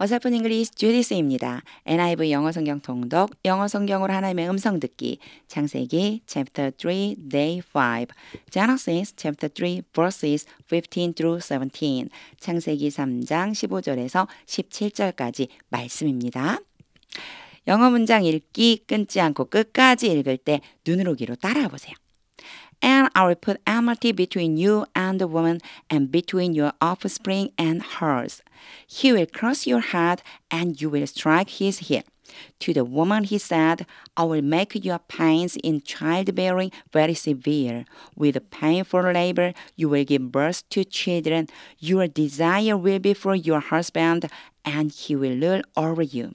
어설픈 잉글리시 주디스입니다. NIV 영어 성경 통독, 영어 성경으로 하나님의 음성 듣기, 창세기 c h 3, day 5, Genesis chapter 3, verses 15 through 17, 창세기 3장 15절에서 17절까지 말씀입니다. 영어 문장 읽기 끊지 않고 끝까지 읽을 때 눈으로 귀로 따라해 보세요. And I will put enmity between you and the woman, and between your offspring and hers. He will cross your head, and you will strike his heel. To the woman he said, I will make your pains in childbearing very severe. With painful labor you will give birth to children. Your desire will be for your husband, and he will rule over you.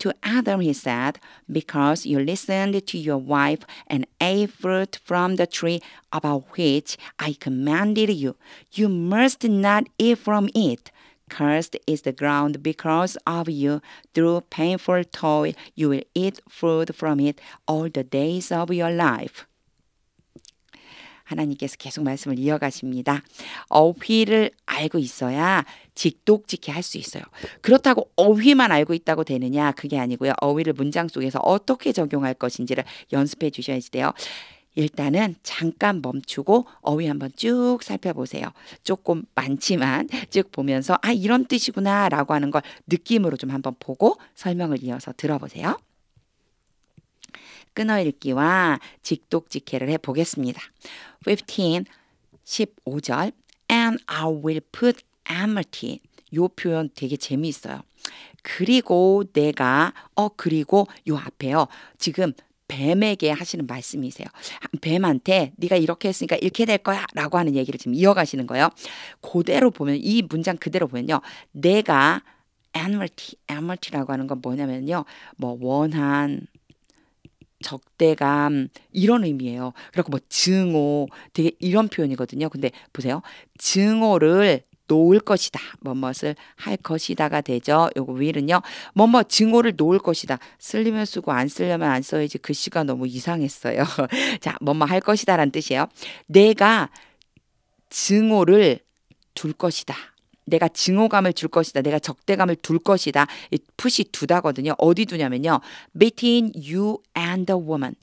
To Adam he said, Because you listened to your wife and ate fruit from the tree about which I commanded you, you must not eat from it. Cursed is the ground because of you. Through painful toil, you will eat food from it all the days of your life. 하나님께서 계속 말씀을 이어가십니다. 어휘를 알고 있어야 직독직히 할수 있어요. 그렇다고 어휘만 알고 있다고 되느냐? 그게 아니고요. 어휘를 문장 속에서 어떻게 적용할 것인지를 연습해 주셔야 돼요. 일단은 잠깐 멈추고 어휘 한번 쭉 살펴보세요. 조금 많지만 쭉 보면서 아 이런 뜻이구나라고 하는 걸 느낌으로 좀 한번 보고 설명을 이어서 들어보세요. 끊어 읽기와 직독직해를 해보겠습니다. 15, 15절 And I will put amity 요 표현 되게 재미있어요. 그리고 내가 어 그리고 요 앞에요. 지금 뱀에게 하시는 말씀이세요. 뱀한테 네가 이렇게 했으니까 이렇게 될 거야라고 하는 얘기를 지금 이어가시는 거예요. 그대로 보면 이 문장 그대로 보면요. 내가 amity, amity라고 하는 건 뭐냐면요. 뭐 원한 적대감 이런 의미예요. 그리고 뭐 증오 되게 이런 표현이거든요. 근데 보세요. 증오를 놓을 것이다. 뭐뭇을 할 것이다가 되죠. 요거 위는요. 뭐 뭐 증오를 놓을 것이다. 쓸리면 쓰고 안 쓸려면 안 써야지 글씨가 그 너무 이상했어요. 자, 뭐뭐 뭐 할 것이다라는 뜻이에요. 내가 증오를 둘 것이다. 내가 증오감을 줄 것이다. 내가 적대감을 둘 것이다. 이 푸시 두다거든요. 어디 두냐면요. between you and the woman.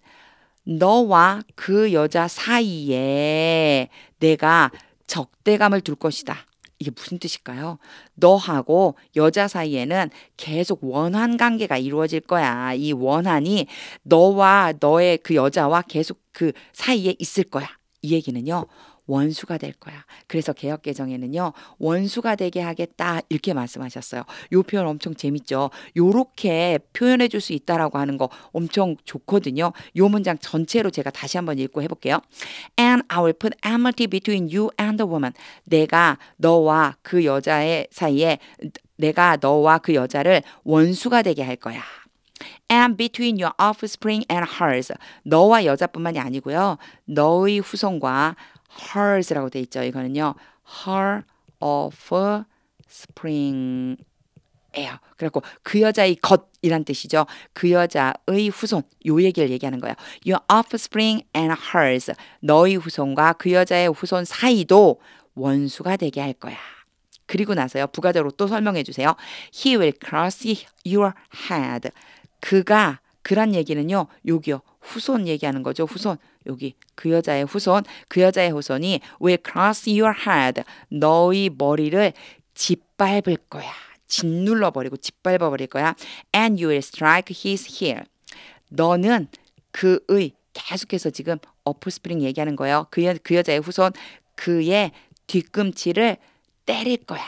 너와 그 여자 사이에 내가 적대감을 둘 것이다. 이게 무슨 뜻일까요? 너하고 여자 사이에는 계속 원한 관계가 이루어질 거야. 이 원한이 너와 너의 그 여자와 계속 그 사이에 있을 거야. 이 얘기는요. 원수가 될 거야. 그래서 개혁 개정에는요. 원수가 되게 하겠다 이렇게 말씀하셨어요. 요 표현 엄청 재밌죠. 요렇게 표현해 줄 수 있다라고 하는 거 엄청 좋거든요. 요 문장 전체로 제가 다시 한번 읽고 해 볼게요. And I will put enmity between you and the woman. 내가 너와 그 여자의 사이에 내가 너와 그 여자를 원수가 되게 할 거야. and between your offspring and hers. 너와 여자뿐만이 아니고요. 너의 후손과 hers라고 돼 있죠. 이거는요. her of spring air. 그래갖고 그 여자의 것이란 뜻이죠. 그 여자의 후손 요 얘기를 얘기하는 거예요. Your offspring and hers. 너의 후손과 그 여자의 후손 사이도 원수가 되게 할 거야. 그리고 나서요. 부가적으로 또 설명해 주세요. He will cross your head. 그가 그런 얘기는요. 여기요. 후손 얘기하는 거죠. 후손. 여기 그 여자의 후손. 그 여자의 후손이 will cross your head. 너의 머리를 짓밟을 거야. 짓눌러 버리고 짓밟아 버릴 거야. And you will strike his heel. 너는 그의 계속해서 지금 어프스프링 얘기하는 거예요. 그, 여, 그 여자의 후손 그의 뒤꿈치를 때릴 거야.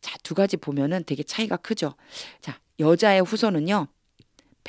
자, 두 가지 보면은 되게 차이가 크죠. 자, 여자의 후손은요.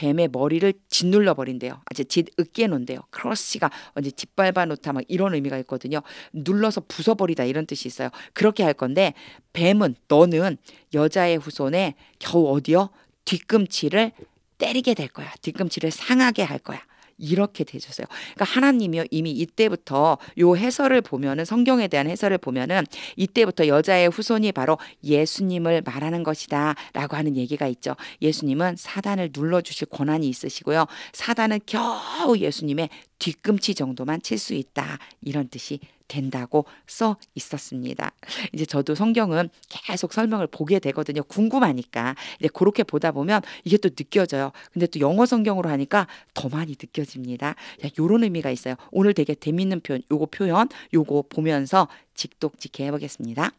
뱀의 머리를 짓눌러 버린대요. 아주 짓으깨 놓은대요. 크러시가 언제 짓밟아 놓다 막 이런 의미가 있거든요. 눌러서 부숴 버리다 이런 뜻이 있어요. 그렇게 할 건데 뱀은 너는 여자의 후손에 겨우 어디요? 뒤꿈치를 때리게 될 거야. 뒤꿈치를 상하게 할 거야. 이렇게 되셨어요. 그러니까 하나님이요 이미 이때부터 요 해설을 보면은 성경에 대한 해설을 보면은 이때부터 여자의 후손이 바로 예수님을 말하는 것이다라고 하는 얘기가 있죠. 예수님은 사단을 눌러 주실 권한이 있으시고요. 사단은 겨우 예수님의 뒤꿈치 정도만 칠 수 있다. 이런 뜻이 된다고 써 있었습니다. 이제 저도 성경은 계속 설명을 보게 되거든요. 궁금하니까. 이제 그렇게 보다 보면 이게 또 느껴져요. 근데 또 영어 성경으로 하니까 더 많이 느껴집니다. 야, 요런 의미가 있어요. 오늘 되게 재밌는 표현, 요거 표현, 요거 보면서 직독직해 보겠습니다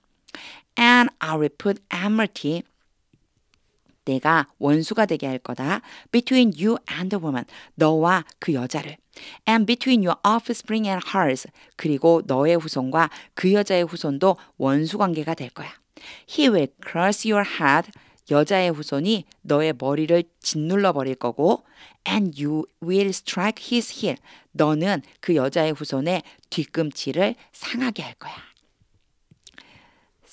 And I will put enmity 내가 원수가 되게 할 거다. Between you and the woman. 너와 그 여자를. And between your offspring and hers. 그리고 너의 후손과 그 여자의 후손도 원수 관계가 될 거야. He will crush your head. 여자의 후손이 너의 머리를 짓눌러 버릴 거고 and you will strike his heel. 너는 그 여자의 후손의 뒤꿈치를 상하게 할 거야.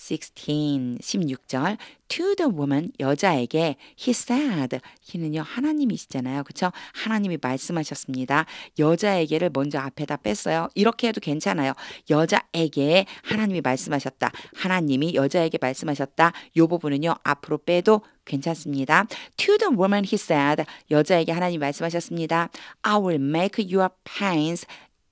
16, 16절 to the woman 여자에게 he said h 는요 하나님이시잖아요 그쵸 하나님이 말씀하셨습니다 여자에게를 먼저 앞에다 뺐어요 이렇게 해도 괜찮아요 여자에게 하나님이 말씀하셨다 하나님이 여자에게 말씀하셨다 요 부분은요 앞으로 빼도 괜찮습니다 to the woman he said 여자에게 하나님 말씀하셨습니다 I will make your pains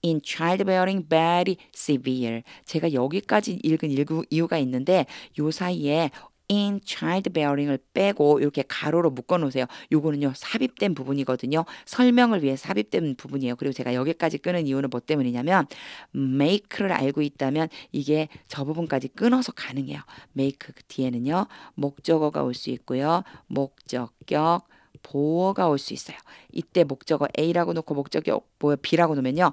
in childbearing very severe. 제가 여기까지 읽은 이유가 있는데 요 사이에 in childbearing을 빼고 이렇게 가로로 묶어 놓으세요. 요거는요. 삽입된 부분이거든요. 설명을 위해 삽입된 부분이에요. 그리고 제가 여기까지 끄는 이유는 뭐 때문이냐면 make를 알고 있다면 이게 저 부분까지 끊어서 가능해요. make 그 뒤에는요. 목적어가 올 수 있고요. 목적격 보어가 올 수 있어요. 이때 목적어 A라고 놓고 목적격 뭐야 B라고 놓으면요.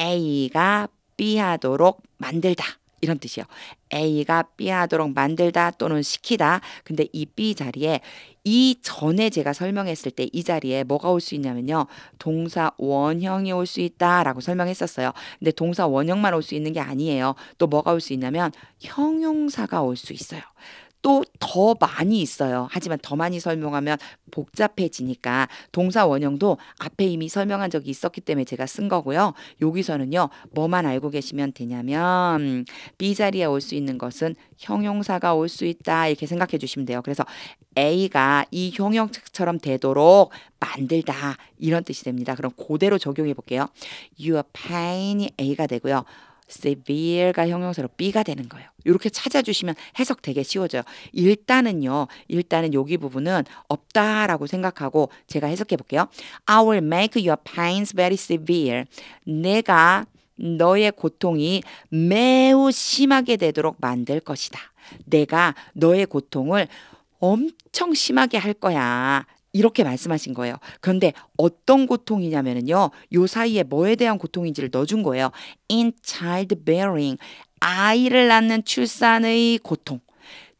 A가 B하도록 만들다. 이런 뜻이요. A가 B하도록 만들다 또는 시키다. 근데 이 B 자리에 이 전에 제가 설명했을 때 이 자리에 뭐가 올 수 있냐면요. 동사 원형이 올 수 있다라고 설명했었어요. 근데 동사 원형만 올 수 있는 게 아니에요. 또 뭐가 올 수 있냐면 형용사가 올 수 있어요. 또더 많이 있어요. 하지만 더 많이 설명하면 복잡해지니까 동사 원형도 앞에 이미 설명한 적이 있었기 때문에 제가 쓴 거고요. 여기서는요. 뭐만 알고 계시면 되냐면 B 자리에 올 수 있는 것은 형용사가 올 수 있다 이렇게 생각해 주시면 돼요. 그래서 A가 이 형용처럼 되도록 만들다 이런 뜻이 됩니다. 그럼 그대로 적용해 볼게요. Your pain A가 되고요. severe가 형용사로 b 가 되는 거예요. 이렇게 찾아주시면 해석 되게 쉬워져요. 일단은요. 일단은 여기 부분은 없다라고 생각하고 제가 해석해 볼게요. I will make your pains very severe. 내가 너의 고통이 매우 심하게 되도록 만들 것이다. 내가 너의 고통을 엄청 심하게 할 거야. 이렇게 말씀하신 거예요. 그런데 어떤 고통이냐면요요 사이에 뭐에 대한 고통인지를 넣어준 거예요. In childbearing, 아이를 낳는 출산의 고통.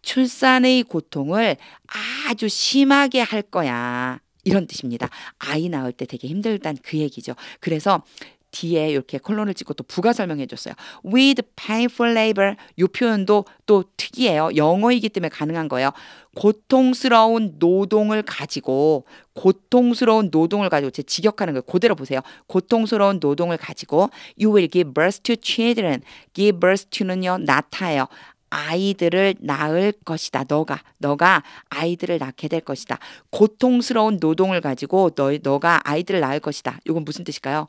출산의 고통을 아주 심하게 할 거야. 이런 뜻입니다. 아이 낳을 때 되게 힘들다는그 얘기죠. 그래서 뒤에 이렇게 콜론을 찍고 또 부가 설명해 줬어요. With painful labor 이 표현도 또 특이해요. 영어이기 때문에 가능한 거예요. 고통스러운 노동을 가지고 고통스러운 노동을 가지고 제 직역하는 거 그대로 보세요. 고통스러운 노동을 가지고 you will give birth to children. give birth to는요 나타예요. 아이들을 낳을 것이다. 너가 너가 아이들을 낳게 될 것이다. 고통스러운 노동을 가지고 너 너가 아이들을 낳을 것이다. 이건 무슨 뜻일까요?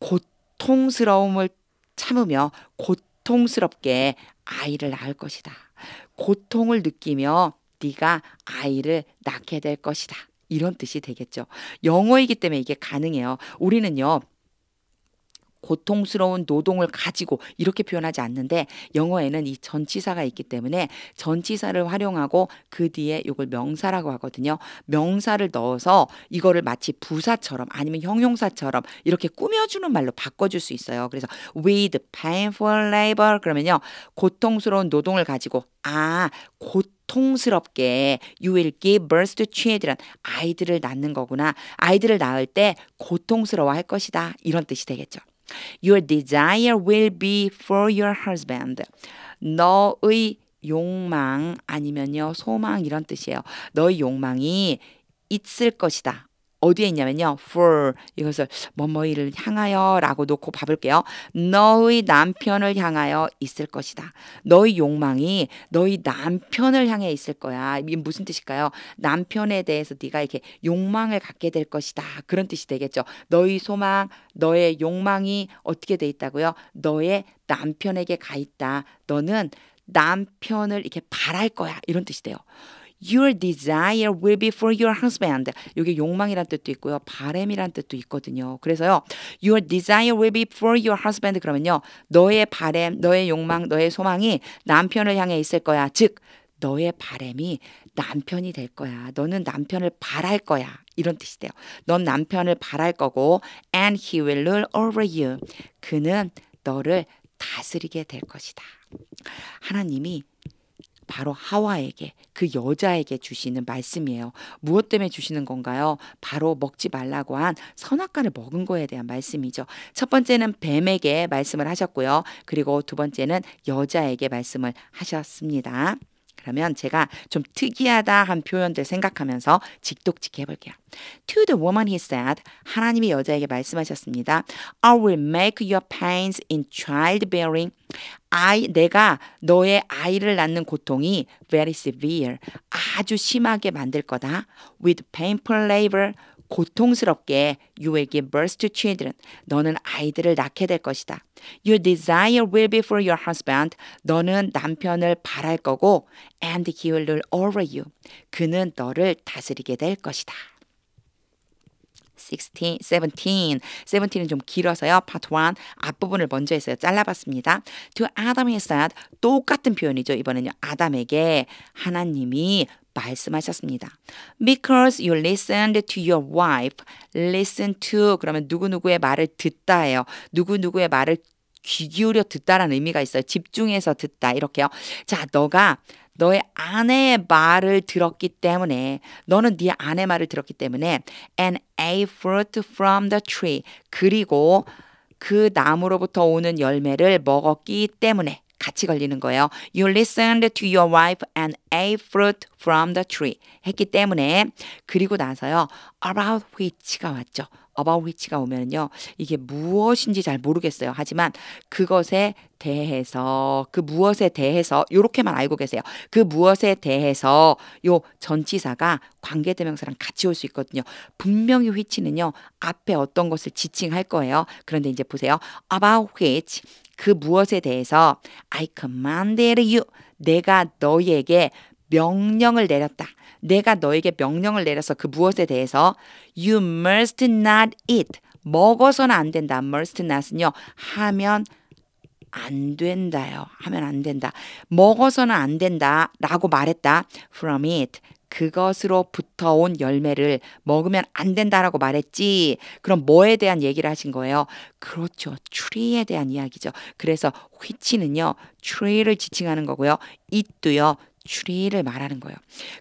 고통스러움을 참으며 고통스럽게 아이를 낳을 것이다. 고통을 느끼며 네가 아이를 낳게 될 것이다. 이런 뜻이 되겠죠. 영어이기 때문에 이게 가능해요. 우리는요. 고통스러운 노동을 가지고 이렇게 표현하지 않는데 영어에는 이 전치사가 있기 때문에 전치사를 활용하고 그 뒤에 이걸 명사라고 하거든요. 명사를 넣어서 이거를 마치 부사처럼 아니면 형용사처럼 이렇게 꾸며주는 말로 바꿔줄 수 있어요. 그래서 with painful labor 그러면요 고통스러운 노동을 가지고 아 고통 고통스럽게 you will give birth to children 아이들을 낳는 거구나 아이들을 낳을 때 고통스러워할 것이다 이런 뜻이 되겠죠. Your desire will be for your husband. 너의 욕망 아니면요 소망 이런 뜻이에요. 너의 욕망이 있을 것이다. 어디에 있냐면요. for 이것을 뭐뭐이를 향하여라고 놓고 봐볼게요. 너의 남편을 향하여 있을 것이다. 너의 욕망이 너의 남편을 향해 있을 거야. 이게 무슨 뜻일까요? 남편에 대해서 네가 이렇게 욕망을 갖게 될 것이다. 그런 뜻이 되겠죠. 너의 소망, 너의 욕망이 어떻게 돼 있다고요? 너의 남편에게 가 있다. 너는 남편을 이렇게 바랄 거야. 이런 뜻이 돼요. Your desire will be for your husband. 이게 욕망이란 뜻도 있고요. 바램이란 뜻도 있거든요. 그래서요. Your desire will be for your husband. 그러면요. 너의 바램, 너의 욕망, 너의 소망이 남편을 향해 있을 거야. 즉 너의 바램이 남편이 될 거야. 너는 남편을 바랄 거야. 이런 뜻이 돼요. 넌 남편을 바랄 거고 and he will rule over you. 그는 너를 다스리게 될 것이다. 하나님이 바로 하와에게 그 여자에게 주시는 말씀이에요. 무엇 때문에 주시는 건가요? 바로 먹지 말라고 한 선악과를 먹은 거에 대한 말씀이죠. 첫 번째는 뱀에게 말씀을 하셨고요. 그리고 두 번째는 여자에게 말씀을 하셨습니다. 그러면 제가 좀 특이하다 한 표현들 생각하면서 직독직해 볼게요. To the woman he said, 하나님이 여자에게 말씀하셨습니다. I will make your pains in childbearing. 아이, 내가 너의 아이를 낳는 고통이 very severe, 아주 심하게 만들 거다. With painful labor, 고통스럽게 y o 유에게 birth to children. 너는 아이들을 낳게 될 것이다. Your desire will be for your husband. 너는 남편을 바랄 거고 and he will rule over you. 그는 너를 다스리게 될 것이다. 16, 17. 17은 좀 길어서요. 파트 1 앞부분을 먼저 했어요. 잘라봤습니다. To Adam he said 똑같은 표현이죠. 이번에는 아담에게 하나님이 말씀하셨습니다. Because you listened to your wife, listen to 그러면 누구누구의 말을 듣다예요. 누구누구의 말을 귀 기울여 듣다라는 의미가 있어요. 집중해서 듣다 이렇게요. 자, 너가 너의 아내의 말을 들었기 때문에 너는 네 아내 말을 들었기 때문에 an apple from the tree 그리고 그 나무로부터 오는 열매를 먹었기 때문에 같이 걸리는 거예요. You listened to your wife and ate fruit from the tree. 했기 때문에 그리고 나서요. about which가 왔죠. about which가 오면요. 이게 무엇인지 잘 모르겠어요. 하지만 그것에 대해서 그 무엇에 대해서 요렇게만 알고 계세요. 그 무엇에 대해서 요 전치사가 관계대명사랑 같이 올 수 있거든요. 분명히 w h 는요 앞에 어떤 것을 지칭할 거예요. 그런데 이제 보세요. about which 그 무엇에 대해서 I commanded you. 내가 너에게 명령을 내렸다. 내가 너에게 명령을 내려서 그 무엇에 대해서 you must not eat. 먹어서는 안 된다. must not은요. 하면 안 된다요. 하면 안 된다. 먹어서는 안 된다. 라고 말했다. from it. 그것으로부터 온 열매를 먹으면 안 된다라고 말했지. 그럼 뭐에 대한 얘기를 하신 거예요? 그렇죠. 추리에 대한 이야기죠. 그래서 휘치는요. 추리를 지칭하는 거고요. 이또요. 추리를 말하는 거예요.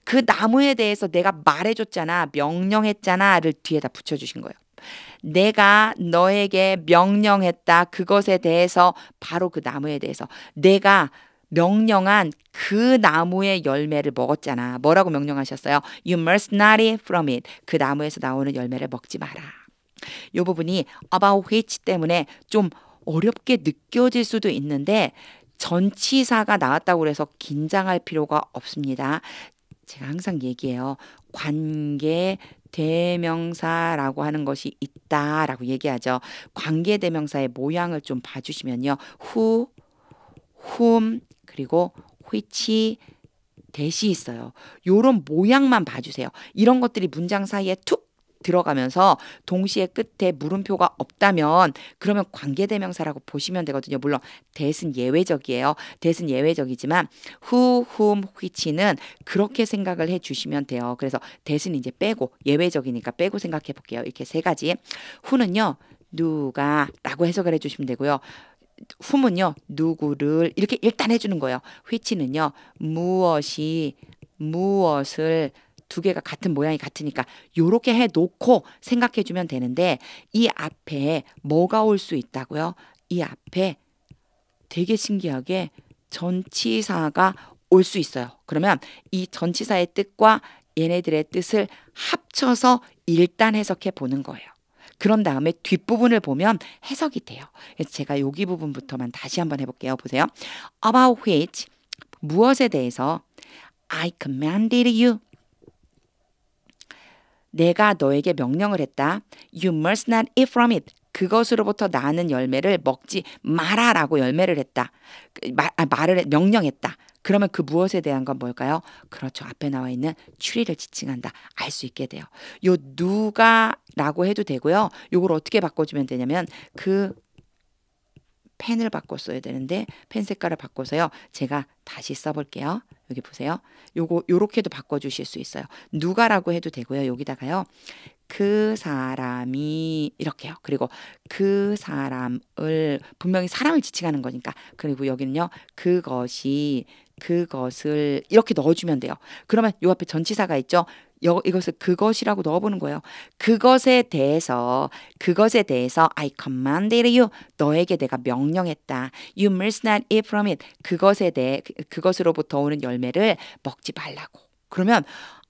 그 나무에 대해서 내가 말해줬잖아. 명령했잖아를 뒤에다 붙여주신 거예요. 내가 너에게 명령했다. 그것에 대해서 바로 그 나무에 대해서 내가 명령한 그 나무의 열매를 먹었잖아. 뭐라고 명령하셨어요? You must not eat from it. 그 나무에서 나오는 열매를 먹지 마라. 요 부분이 about which 때문에 좀 어렵게 느껴질 수도 있는데 전치사가 나왔다고 해서 긴장할 필요가 없습니다. 제가 항상 얘기해요. 관계 대명사라고 하는 것이 있다라고 얘기하죠. 관계 대명사의 모양을 좀 봐주시면요. who, whom, 그리고 w 치 대시 있어요. 요런 모양만 봐주세요. 이런 것들이 문장 사이에 툭 들어가면서 동시에 끝에 물음표가 없다면 그러면 관계대명사라고 보시면 되거든요. 물론 대신 예외적이에요. 대신 예외적이지만 who, whom, which는 그렇게 생각을 해주시면 돼요. 그래서 대신 이제 빼고 예외적이니까 빼고 생각해 볼게요. 이렇게 세 가지. who는요. 누가라고 해석을 해주시면 되고요. 후문요 누구를 이렇게 일단 해주는 거예요. 휘치는요 무엇이 무엇을 두 개가 같은 모양이 같으니까 요렇게 해놓고 생각해주면 되는데 이 앞에 뭐가 올 수 있다고요? 이 앞에 되게 신기하게 전치사가 올 수 있어요. 그러면 이 전치사의 뜻과 얘네들의 뜻을 합쳐서 일단 해석해 보는 거예요. 그런 다음에 뒷부분을 보면 해석이 돼요. 그래서 제가 여기 부분부터만 다시 한번 해볼게요. 보세요. About which 무엇에 대해서 I commanded you. 내가 너에게 명령을 했다. You must not eat from it. 그것으로부터 나는 열매를 먹지 마라라고 열매를 했다. 말, 아, 말을 명령했다. 그러면 그 무엇에 대한 건 뭘까요? 그렇죠. 앞에 나와 있는 추리를 지칭한다. 알 수 있게 돼요. 요 누가라고 해도 되고요. 요걸 어떻게 바꿔주면 되냐면 그 펜을 바꿔 써야 되는데 펜 색깔을 바꿔서요. 제가 다시 써볼게요. 여기 보세요. 요거 요렇게도 바꿔 주실 수 있어요. 누가라고 해도 되고요. 여기다가요. 그 사람이 이렇게요. 그리고 그 사람을 분명히 사람을 지칭하는 거니까. 그리고 여기는요. 그것이 그것을 이렇게 넣어 주면 돼요. 그러면 요 앞에 전치사가 있죠. 여, 이것을 그것이라고 넣어보는 거예요. 그것에 대해서 그것에 대해서 I commanded you 너에게 내가 명령했다. You must not eat from it. 그것에 대해 그, 그것으로부터 오는 열매를 먹지 말라고. 그러면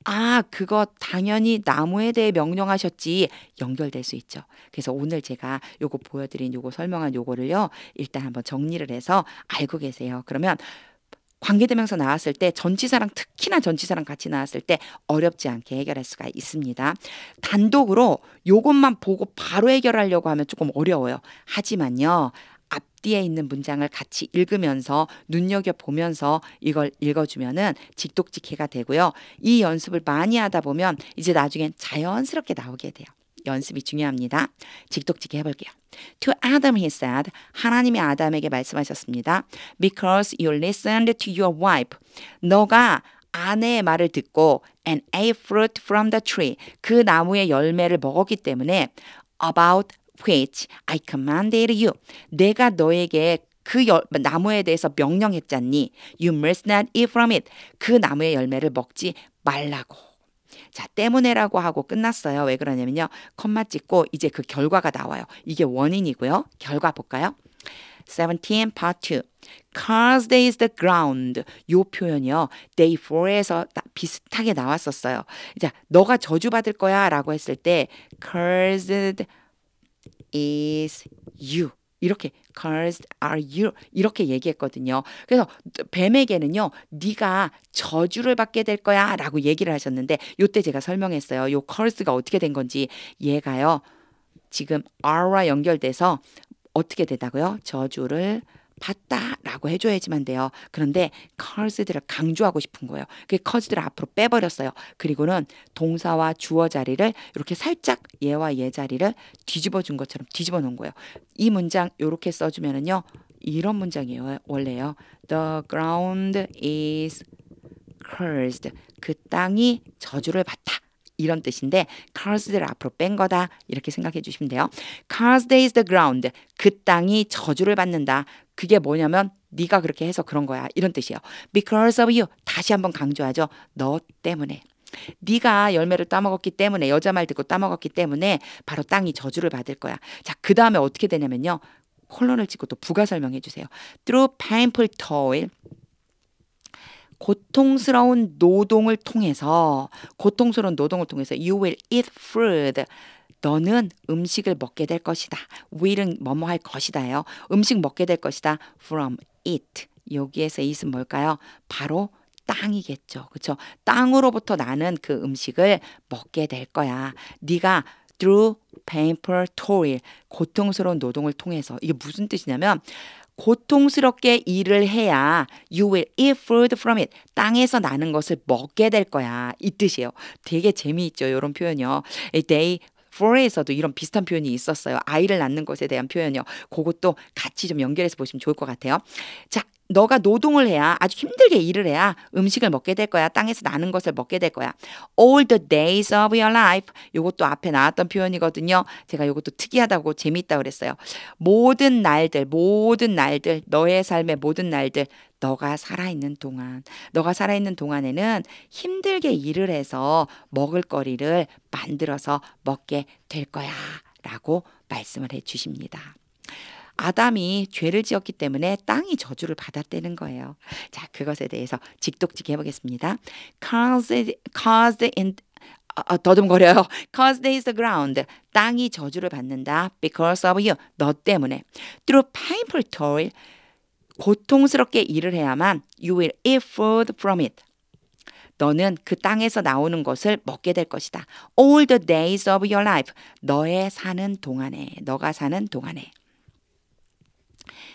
아, 그거 당연히 나무에 대해 명령하셨지 연결될 수 있죠. 그래서 오늘 제가 요거 보여드린 요거 설명한 요거를요 일단 한번 정리를 해서 알고 계세요. 그러면 관계대명서 나왔을 때 전치사랑 특히나 전치사랑 같이 나왔을 때 어렵지 않게 해결할 수가 있습니다. 단독으로 이것만 보고 바로 해결하려고 하면 조금 어려워요. 하지만요. 앞뒤에 있는 문장을 같이 읽으면서 눈여겨 보면서 이걸 읽어주면은 직독직해가 되고요. 이 연습을 많이 하다 보면 이제 나중엔 자연스럽게 나오게 돼요. 연습이 중요합니다. 직독지게 해볼게요. To Adam he said, 하나님이 아담에게 말씀하셨습니다. Because you listened to your wife, 너가 아내의 말을 듣고 and ate fruit from the tree, 그 나무의 열매를 먹었기 때문에 about which I commanded you, 내가 너에게 그 여, 나무에 대해서 명령했잖니. You must not eat from it. 그 나무의 열매를 먹지 말라고. 자, 때문에라고 하고 끝났어요. 왜 그러냐면요. 컴마 찍고 이제 그 결과가 나와요. 이게 원인이고요. 결과 볼까요? 17 part 2. Cars day is the ground. 요 표현이요. day 4에서 비슷하게 나왔었어요. 자, 너가 저주받을 거야 라고 했을 때 cursed is you. 이렇게 c u r s are you 이렇게 얘기했거든요. 그래서 뱀에게는요. 네가 저주를 받게 될 거야라고 얘기를 하셨는데 요때 제가 설명했어요. 요 curse가 어떻게 된 건지 얘가요. 지금 a r 와 연결돼서 어떻게 되다고요? 저주를 봤다라고 해줘야지만 돼요. 그런데 caused를 강조하고 싶은 거예요. 그 caused를 앞으로 빼버렸어요. 그리고는 동사와 주어 자리를 이렇게 살짝 얘와 얘 예 자리를 뒤집어 준 것처럼 뒤집어 놓은 거예요. 이 문장 이렇게 써주면은요. 이런 문장이에요. 원래요. The ground is cursed. 그 땅이 저주를 받다. 이런 뜻인데 Cars를 앞으로 뺀 거다 이렇게 생각해 주시면 돼요. Cars days the ground 그 땅이 저주를 받는다. 그게 뭐냐면 네가 그렇게 해서 그런 거야 이런 뜻이에요. Because of you 다시 한번 강조하죠. 너 때문에. 네가 열매를 따먹었기 때문에 여자 말 듣고 따먹었기 때문에 바로 땅이 저주를 받을 거야. 자, 그 다음에 어떻게 되냐면요. 콜론을 찍고 또 부가 설명해 주세요. Through painful toil 고통스러운 노동을 통해서 고통스러운 노동을 통해서 you will eat food 너는 음식을 먹게 될 것이다. will은 뭐뭐 할 것이다요. 음식 먹게 될 것이다. from it 여기에서 it은 뭘까요? 바로 땅이겠죠. 그렇죠? 땅으로부터 나는 그 음식을 먹게 될 거야. 네가 through painful toil 고통스러운 노동을 통해서 이게 무슨 뜻이냐면 고통스럽게 일을 해야 you will eat food from it. 땅에서 나는 것을 먹게 될 거야. 이 뜻이에요. 되게 재미있죠. 이런 표현이요. They for에서도 이런 비슷한 표현이 있었어요. 아이를 낳는 것에 대한 표현이요. 그것도 같이 좀 연결해서 보시면 좋을 것 같아요. 자, 너가 노동을 해야 아주 힘들게 일을 해야 음식을 먹게 될 거야. 땅에서 나는 것을 먹게 될 거야. All the days of your life. 요것도 앞에 나왔던 표현이거든요. 제가 요것도 특이하다고 재미있다 그랬어요. 모든 날들, 모든 날들, 너의 삶의 모든 날들 너가 살아있는 동안, 너가 살아있는 동안에는 힘들게 일을 해서 먹을 거리를 만들어서 먹게 될 거야. 라고 말씀을 해 주십니다. 아담이 죄를 지었기 때문에 땅이 저주를 받았다는 거예요. 자, 그것에 대해서 직독지게 해보겠습니다. caused, caused in, 아, 더듬거려요. Cause is the ground. 땅이 저주를 받는다. Because of you. 너 때문에. Through painful toil. 고통스럽게 일을 해야만 you will eat food from it. 너는 그 땅에서 나오는 것을 먹게 될 것이다. All the days of your life. 너의 사는 동안에, 너가 사는 동안에.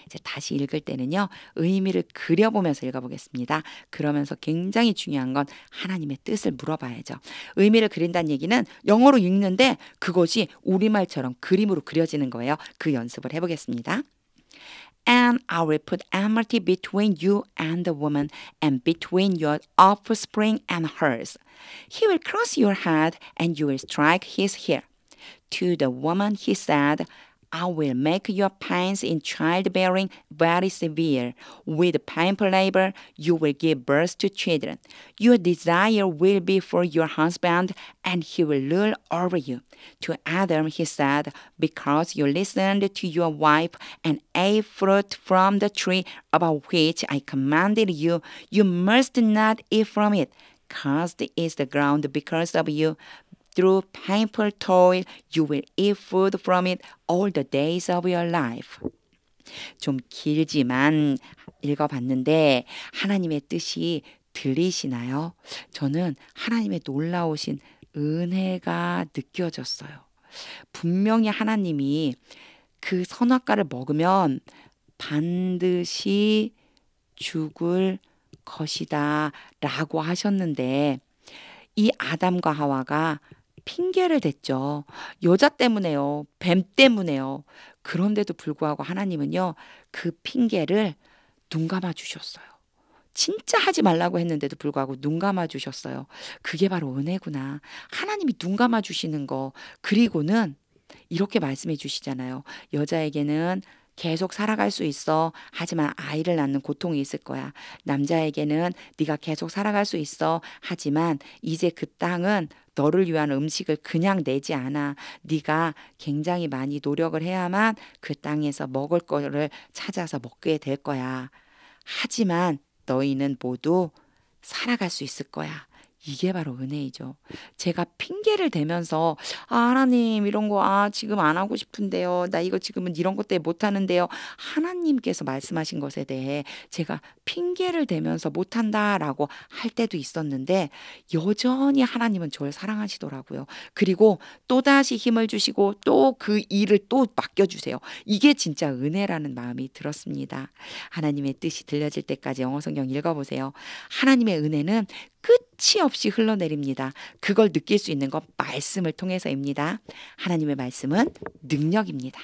이제 다시 읽을 때는요. 의미를 그려보면서 읽어보겠습니다. 그러면서 굉장히 중요한 건 하나님의 뜻을 물어봐야죠. 의미를 그린다는 얘기는 영어로 읽는데 그것이 우리말처럼 그림으로 그려지는 거예요. 그 연습을 해보겠습니다. and I will put enmity between you and the woman, and between your offspring and hers. He will cross your head, and you will strike his heel. To the woman he said, I will make your pains in childbearing very severe. With painful labor, you will give birth to children. Your desire will be for your husband, and he will rule over you. To Adam, he said, Because you listened to your wife and ate fruit from the tree about which I commanded you, you must not eat from it. Cursed is the ground because of you. through painful toil you will eat food from it all the days of your life. 좀 길지만 읽어봤는데 하나님의 뜻이 들리시나요? 저는 하나님의 놀라우신 은혜가 느껴졌어요. 분명히 하나님이 그 선악과를 먹으면 반드시 죽을 것이다 라고 하셨는데 이 아담과 하와가 핑계를 댔죠. 여자 때문에요. 뱀 때문에요. 그런데도 불구하고 하나님은요, 그 핑계를 눈 감아 주셨어요. 진짜 하지 말라고 했는데도 불구하고 눈 감아 주셨어요. 그게 바로 은혜구나. 하나님이 눈 감아 주시는 거. 그리고는 이렇게 말씀해 주시잖아요. 여자에게는 계속 살아갈 수 있어. 하지만 아이를 낳는 고통이 있을 거야. 남자에게는 네가 계속 살아갈 수 있어. 하지만 이제 그 땅은 너를 위한 음식을 그냥 내지 않아. 네가 굉장히 많이 노력을 해야만 그 땅에서 먹을 거를 찾아서 먹게 될 거야. 하지만 너희는 모두 살아갈 수 있을 거야. 이게 바로 은혜이죠. 제가 핑계를 대면서 아, 하나님 이런 거 아, 지금 안 하고 싶은데요. 나 이거 지금은 이런 것 때문에 못 하는데요. 하나님께서 말씀하신 것에 대해 제가 핑계를 대면서 못한다라고 할 때도 있었는데 여전히 하나님은 저를 사랑하시더라고요. 그리고 또다시 힘을 주시고 또 그 일을 또 맡겨주세요. 이게 진짜 은혜라는 마음이 들었습니다. 하나님의 뜻이 들려질 때까지 영어 성경 읽어보세요. 하나님의 은혜는 끝이 없이 흘러내립니다. 그걸 느낄 수 있는 건 말씀을 통해서입니다. 하나님의 말씀은 능력입니다.